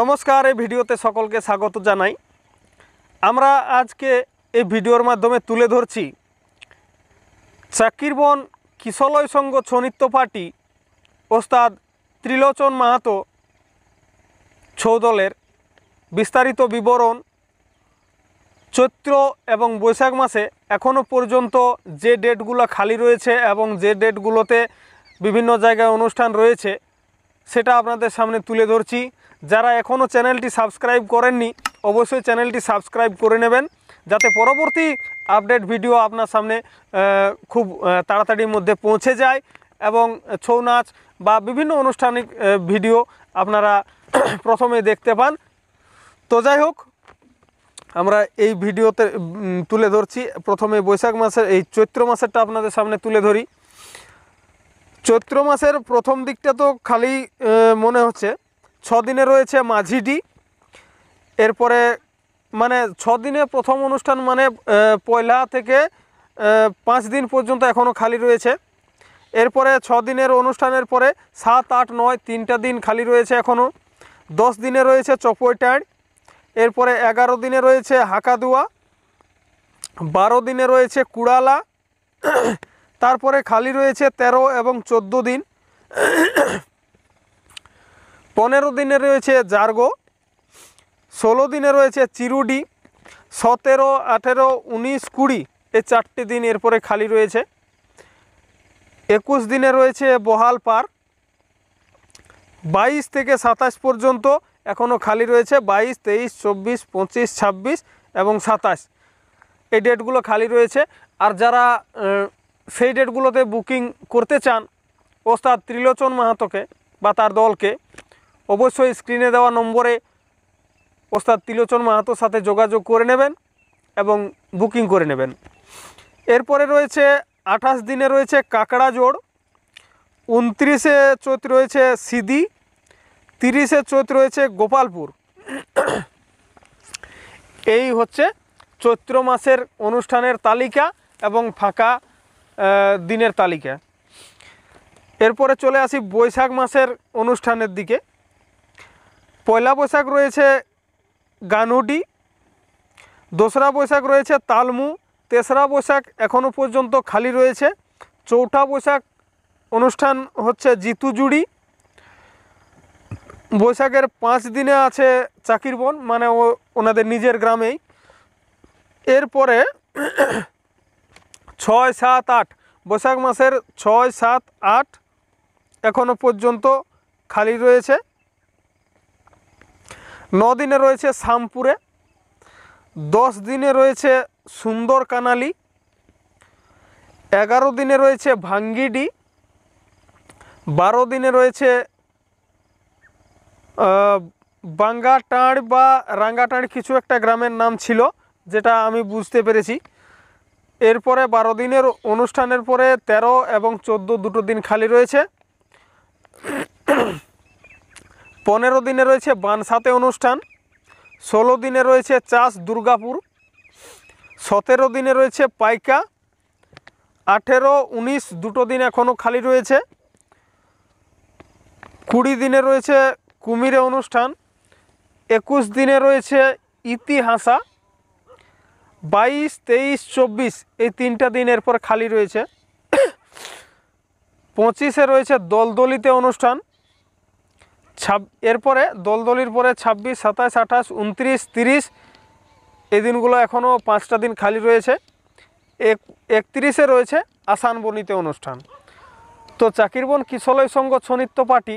নমস্কার এই ভিডিওতে সকলকে স্বাগত জানাই আমরা আজকে এই ভিডিওর মাধ্যমে তুলে ধরছি চাকিরবন কিশলয় সংঘ ছনিত্য পার্টি ওস্তাদ ত্রিলোচন মাহাতো ছৌদলের বিস্তারিত বিবরণ চৈত্র এবং বৈশাখ মাসে এখনও পর্যন্ত যে ডেটগুলো খালি রয়েছে এবং যে ডেটগুলোতে বিভিন্ন জায়গায় অনুষ্ঠান রয়েছে সেটা আপনাদের সামনে তুলে ধরছি যারা এখনও চ্যানেলটি সাবস্ক্রাইব করেননি অবশ্যই চ্যানেলটি সাবস্ক্রাইব করে নেবেন যাতে পরবর্তী আপডেট ভিডিও আপনার সামনে খুব তাড়াতাড়ির মধ্যে পৌঁছে যায় এবং ছৌ নাচ বা বিভিন্ন আনুষ্ঠানিক ভিডিও আপনারা প্রথমে দেখতে পান তো যাই হোক আমরা এই ভিডিওতে তুলে ধরছি প্রথমে বৈশাখ মাসের এই চৈত্র মাসেরটা আপনাদের সামনে তুলে ধরি চৈত্র মাসের প্রথম দিকটা তো খালি মনে হচ্ছে ছদিনে রয়েছে মাঝিডি এরপরে মানে দিনে প্রথম অনুষ্ঠান মানে পয়লা থেকে পাঁচ দিন পর্যন্ত এখনও খালি রয়েছে এরপরে দিনের অনুষ্ঠানের পরে সাত আট নয় তিনটা দিন খালি রয়েছে এখনও দশ দিনে রয়েছে চপইটাঁড় এরপরে এগারো দিনে রয়েছে হাকাদুয়া বারো দিনে রয়েছে কুড়ালা তারপরে খালি রয়েছে ১৩ এবং ১৪ দিন পনেরো দিনে রয়েছে জার্গো ষোলো দিনে রয়েছে চিরুডি সতেরো আঠেরো উনিশ কুড়ি এই চারটি দিন এরপরে খালি রয়েছে একুশ দিনে রয়েছে বহাল পার বাইশ থেকে সাতাশ পর্যন্ত এখনও খালি রয়েছে বাইশ তেইশ চব্বিশ পঁচিশ ছাব্বিশ এবং সাতাশ এই ডেটগুলো খালি রয়েছে আর যারা সেই ডেটগুলোতে বুকিং করতে চান ওস্তাদ ত্রিলোচন মাহাতোকে বা তার দলকে অবশ্যই স্ক্রিনে দেওয়া নম্বরে ওস্তাদ তিলোচন মাহাতোর সাথে যোগাযোগ করে নেবেন এবং বুকিং করে নেবেন এরপরে রয়েছে আঠাশ দিনে রয়েছে কাকড়া জোড় উনত্রিশে চৈত রয়েছে সিদি তিরিশে চৈত রয়েছে গোপালপুর এই হচ্ছে চৈত্র মাসের অনুষ্ঠানের তালিকা এবং ফাঁকা দিনের তালিকা এরপরে চলে আসি বৈশাখ মাসের অনুষ্ঠানের দিকে পয়লা বৈশাখ রয়েছে গানুডি দোসরা বৈশাখ রয়েছে তালমু তেসরা বৈশাখ এখনও পর্যন্ত খালি রয়েছে চৌঠা বৈশাখ অনুষ্ঠান হচ্ছে জিতু জুড়ি বৈশাখের পাঁচ দিনে আছে চাকিরবন মানে ও ওনাদের নিজের গ্রামেই এরপরে ছয় সাত আট বৈশাখ মাসের ছয় সাত আট এখনও পর্যন্ত খালি রয়েছে দিনে রয়েছে শামপুরে দশ দিনে রয়েছে সুন্দর কানালি এগারো দিনে রয়েছে ভাঙ্গিডি বারো দিনে রয়েছে বাঙ্গাটাঁড় বা রাঙ্গাটাঁড় কিছু একটা গ্রামের নাম ছিল যেটা আমি বুঝতে পেরেছি এরপরে বারো দিনের অনুষ্ঠানের পরে ১৩ এবং ১৪ দুটো দিন খালি রয়েছে পনেরো দিনে রয়েছে বানসাতে অনুষ্ঠান ষোলো দিনে রয়েছে চাষ দুর্গাপুর সতেরো দিনে রয়েছে পাইকা আঠেরো উনিশ দুটো দিন এখনও খালি রয়েছে কুড়ি দিনে রয়েছে কুমিরে অনুষ্ঠান একুশ দিনে রয়েছে ইতিহাসা বাইশ তেইশ চব্বিশ এই তিনটা দিন এরপর খালি রয়েছে পঁচিশে রয়েছে দলদলিতে অনুষ্ঠান ছাব এরপরে দলদলির পরে ছাব্বিশ সাতাশ আঠাশ উনত্রিশ তিরিশ এই দিনগুলো এখনও পাঁচটা দিন খালি রয়েছে এক একত্রিশে রয়েছে আসান বনিতে অনুষ্ঠান তো চাকিরবন কিশলয় সংঘ ছনিত্য পার্টি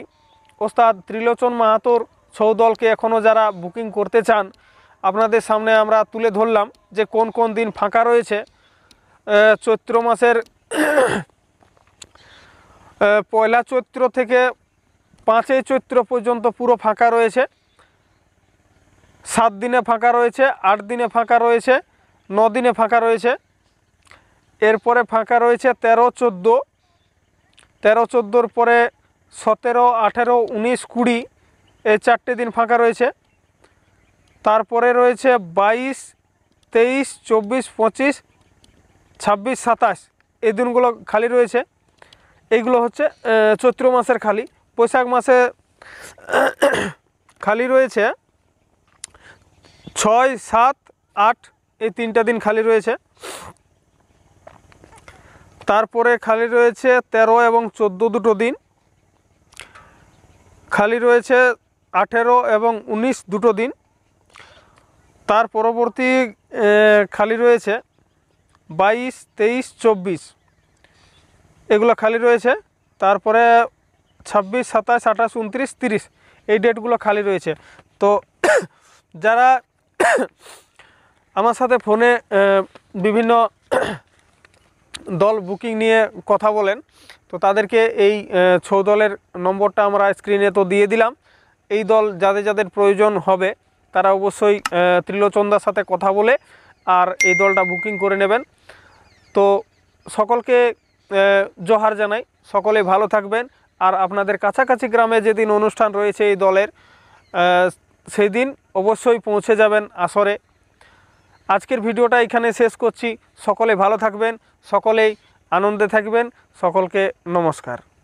ওস্তাদ ত্রিলোচন মাহাতোর ছৌ দলকে এখনও যারা বুকিং করতে চান আপনাদের সামনে আমরা তুলে ধরলাম যে কোন কোন দিন ফাঁকা রয়েছে চৈত্র মাসের পয়লা চৈত্র থেকে পাঁচই চৈত্র পর্যন্ত পুরো ফাঁকা রয়েছে সাত দিনে ফাঁকা রয়েছে আট দিনে ফাঁকা রয়েছে ন দিনে ফাঁকা রয়েছে এরপরে ফাঁকা রয়েছে তেরো চোদ্দো তেরো চোদ্দোর পরে সতেরো আঠেরো উনিশ কুড়ি এই চারটে দিন ফাঁকা রয়েছে তারপরে রয়েছে বাইশ তেইশ চব্বিশ পঁচিশ ছাব্বিশ সাতাশ এই দিনগুলো খালি রয়েছে এইগুলো হচ্ছে চৈত্র মাসের খালি বৈশাখ মাসে খালি রয়েছে ছয় সাত আট এই তিনটা দিন খালি রয়েছে তারপরে খালি রয়েছে ১৩ এবং ১৪ দুটো দিন খালি রয়েছে ১৮ এবং ১৯ দুটো দিন তার পরবর্তী খালি রয়েছে ২২ তেইশ চব্বিশ এগুলো খালি রয়েছে তারপরে ছাব্বিশ সাতাশ আঠাশ উনত্রিশ তিরিশ এই ডেটগুলো খালি রয়েছে তো যারা আমার সাথে ফোনে বিভিন্ন দল বুকিং নিয়ে কথা বলেন তো তাদেরকে এই ছৌ দলের নম্বরটা আমরা স্ক্রিনে তো দিয়ে দিলাম এই দল যাদের যাদের প্রয়োজন হবে তারা অবশ্যই ত্রিলোচন্দার সাথে কথা বলে আর এই দলটা বুকিং করে নেবেন তো সকলকে জহার জানাই সকলে ভালো থাকবেন আর আপনাদের কাছাকাছি গ্রামে যেদিন অনুষ্ঠান রয়েছে এই দলের সেই দিন অবশ্যই পৌঁছে যাবেন আসরে আজকের ভিডিওটা এখানে শেষ করছি সকলে ভালো থাকবেন সকলেই আনন্দে থাকবেন সকলকে নমস্কার